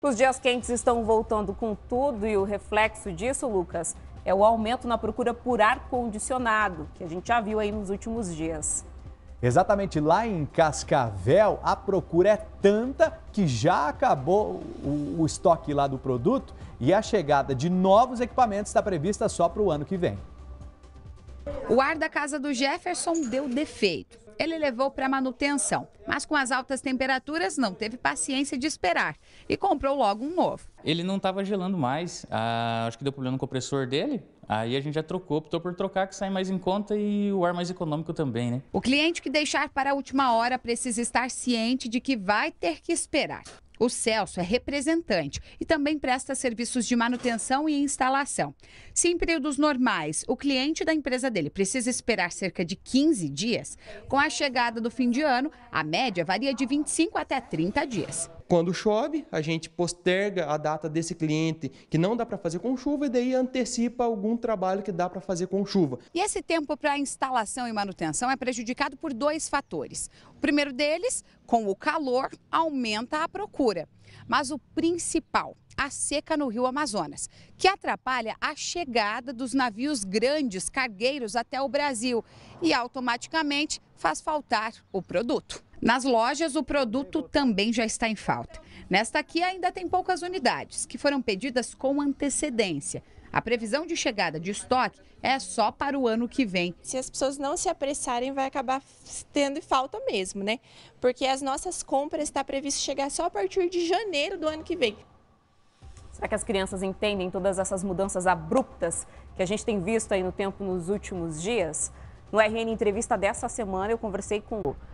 Os dias quentes estão voltando com tudo e o reflexo disso, Lucas, é o aumento na procura por ar condicionado, que a gente já viu aí nos últimos dias. Exatamente lá em Cascavel, a procura é tanta que já acabou o, o estoque lá do produto e a chegada de novos equipamentos está prevista só para o ano que vem. O ar da casa do Jefferson deu defeito ele levou para manutenção, mas com as altas temperaturas não teve paciência de esperar e comprou logo um novo. Ele não estava gelando mais, ah, acho que deu problema no compressor dele, Aí a gente já trocou, optou por trocar, que sai mais em conta e o ar mais econômico também, né? O cliente que deixar para a última hora precisa estar ciente de que vai ter que esperar. O Celso é representante e também presta serviços de manutenção e instalação. Se em períodos normais o cliente da empresa dele precisa esperar cerca de 15 dias, com a chegada do fim de ano, a média varia de 25 até 30 dias. Quando chove, a gente posterga a data desse cliente que não dá para fazer com chuva e daí antecipa algum trabalho que dá para fazer com chuva. E esse tempo para instalação e manutenção é prejudicado por dois fatores. O primeiro deles, com o calor, aumenta a procura. Mas o principal, a seca no rio Amazonas, que atrapalha a chegada dos navios grandes cargueiros até o Brasil e automaticamente faz faltar o produto. Nas lojas, o produto também já está em falta. Nesta aqui, ainda tem poucas unidades, que foram pedidas com antecedência. A previsão de chegada de estoque é só para o ano que vem. Se as pessoas não se apressarem, vai acabar tendo falta mesmo, né? Porque as nossas compras está previsto chegar só a partir de janeiro do ano que vem. Será que as crianças entendem todas essas mudanças abruptas que a gente tem visto aí no tempo nos últimos dias? No RN Entrevista dessa semana, eu conversei com o